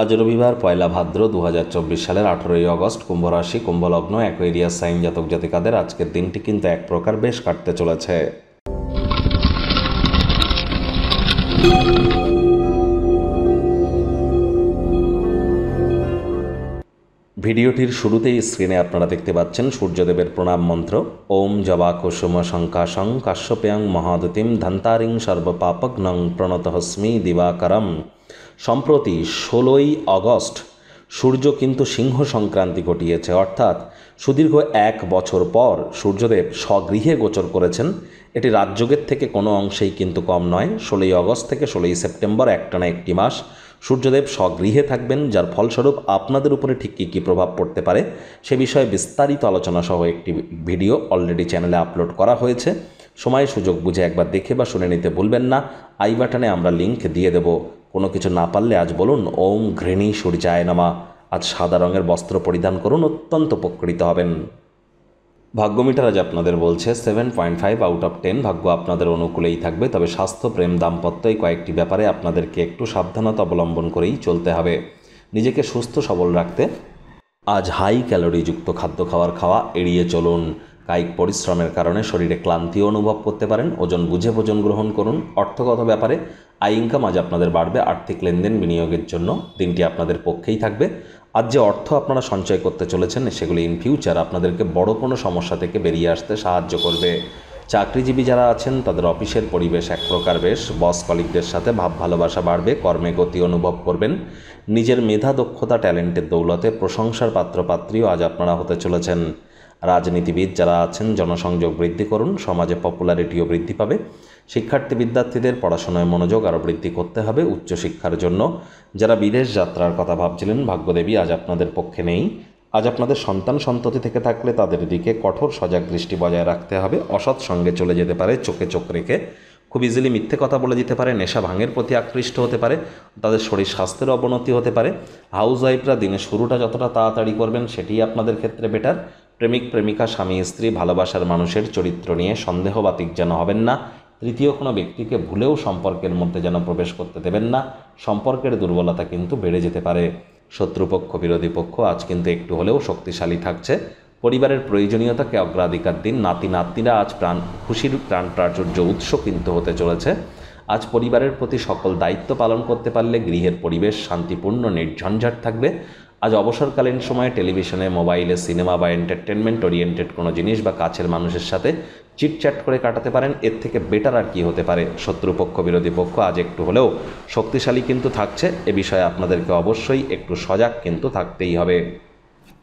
আজ রবিবার পয়লা ভাদ্র দু সালের আঠেরোই অগস্ট কুম্ভরাশি কুম্ভলগ্ন অ্যাকোয়েরিয়া সাইন জাতক জাতিকাদের আজকের দিনটি কিন্তু এক প্রকার বেশ কাটতে চলেছে ভিডিওটির শুরুতেই স্ক্রিনে আপনারা দেখতে পাচ্ছেন সূর্যদেবের প্রণাম মন্ত্র ওম জবা কুসুম শঙ্কাশং কাশ্যপেয়ং মহাদতিম ধন্তারিং সর্বপাপগ্নং প্রণতহস্মি দিবাকরম সম্প্রতি ষোলোই অগস্ট সূর্য কিন্তু সিংহ সংক্রান্তি ঘটিয়েছে অর্থাৎ সুদীর্ঘ এক বছর পর সূর্যদেব স্বগৃহে গোচর করেছেন এটি রাজযোগের থেকে কোনো অংশেই কিন্তু কম নয় ষোলোই অগস্ট থেকে ষোলোই সেপ্টেম্বর একটানা একটি মাস সূর্যদেব স্বগৃহে থাকবেন যার ফলস্বরূপ আপনাদের উপরে ঠিক কী কী প্রভাব পড়তে পারে সে বিষয়ে বিস্তারিত আলোচনা সহ একটি ভিডিও অলরেডি চ্যানেলে আপলোড করা হয়েছে সময় সুযোগ বুঝে একবার দেখে বা শুনে নিতে ভুলবেন না আই বাটনে আমরা লিঙ্ক দিয়ে দেবো কোনো কিছু না পারলে আজ বলুন ওম ঘৃণী সূর্যায় নামা আজ সাদা রঙের বস্ত্র পরিধান করুন অত্যন্ত উপকৃত হবেন ভাগ্যমিটার আজ আপনাদের বলছে seven point five out of ten ভাগ্য আপনাদের অনুকূলেই থাকবে তবে স্বাস্থ্য প্রেম দাম্পত্য এই কয়েকটি ব্যাপারে আপনাদেরকে একটু সাবধানতা অবলম্বন করেই চলতে হবে নিজেকে সুস্থ সবল রাখতে আজ হাই ক্যালোরিযুক্ত খাদ্য খাওয়ার খাওয়া এড়িয়ে চলুন কায়িক পরিশ্রমের কারণে শরীরে ক্লান্তিও অনুভব করতে পারেন ওজন বুঝে ভোজন গ্রহণ করুন অর্থগত ব্যাপারে আই ইনকাম আজ আপনাদের বাড়বে আর্থিক লেনদেন বিনিয়োগের জন্য দিনটি আপনাদের পক্ষেই থাকবে আজ যে অর্থ আপনারা সঞ্চয় করতে চলেছেন সেগুলি ইন ফিউচার আপনাদেরকে বড় কোনো সমস্যা থেকে বেরিয়ে আসতে সাহায্য করবে চাকরিজীবী যারা আছেন তাদের অফিসের পরিবেশ এক প্রকার বেশ বস কলিকদের সাথে ভাব ভালোবাসা বাড়বে কর্মে গতি অনুভব করবেন নিজের মেধা দক্ষতা ট্যালেন্টের দৌলতে প্রশংসার পাত্রপাত্রীও আজ আপনারা হতে চলেছেন রাজনীতিবিদ যারা আছেন জনসংযোগ বৃদ্ধি করুন সমাজে পপুলারিটিও বৃদ্ধি পাবে শিক্ষার্থী বিদ্যার্থীদের পড়াশোনায় মনোযোগ আরও বৃদ্ধি করতে হবে উচ্চশিক্ষার জন্য যারা বিদেশ যাত্রার কথা ভাবছিলেন ভাগ্যদেবী আজ আপনাদের পক্ষে নেই আজ আপনাদের সন্তান সন্ততি থেকে থাকলে তাদের দিকে কঠোর সজাগ দৃষ্টি বজায় রাখতে হবে অসৎ সঙ্গে চলে যেতে পারে চোখে চোখ রেখে খুব ইজিলি মিথ্যে কথা বলে দিতে পারে নেশা ভাঙের প্রতি আকৃষ্ট হতে পারে তাদের শরীর স্বাস্থ্যের অবনতি হতে পারে হাউস ওয়াইফরা দিনের শুরুটা যতটা তাড়াতাড়ি করবেন সেটি আপনাদের ক্ষেত্রে বেটার প্রেমিক প্রেমিকা স্বামী স্ত্রী ভালোবাসার মানুষের চরিত্র নিয়ে সন্দেহবাতিক যেন হবেন না তৃতীয় কোনো ব্যক্তিকে ভুলেও সম্পর্কের মধ্যে যেন প্রবেশ করতে দেবেন না সম্পর্কের দুর্বলতা কিন্তু বেড়ে যেতে পারে শত্রুপক্ষ বিরোধী পক্ষ আজ কিন্তু একটু হলেও শক্তিশালী থাকছে পরিবারের প্রয়োজনীয়তাকে অগ্রাধিকার দিন নাতি নাতনিরা আজ প্রাণ খুশির প্রাণ প্রাচুর্য উৎস কিন্তু হতে চলেছে আজ পরিবারের প্রতি সকল দায়িত্ব পালন করতে পারলে গৃহের পরিবেশ শান্তিপূর্ণ নির্ঝঞ্ঝাট থাকবে আজ অবসরকালীন সময়ে টেলিভিশনে মোবাইলে সিনেমা বা এন্টারটেনমেন্ট ওরিয়েন্টেড কোনো জিনিস বা কাছের মানুষের সাথে চিটচ্যাট করে কাটাতে পারেন এর থেকে বেটার আর কি হতে পারে শত্রুপক্ষ বিরোধী পক্ষ আজ একটু হলেও শক্তিশালী কিন্তু থাকছে এ বিষয়ে আপনাদেরকে অবশ্যই একটু সজাগ কিন্তু থাকতেই হবে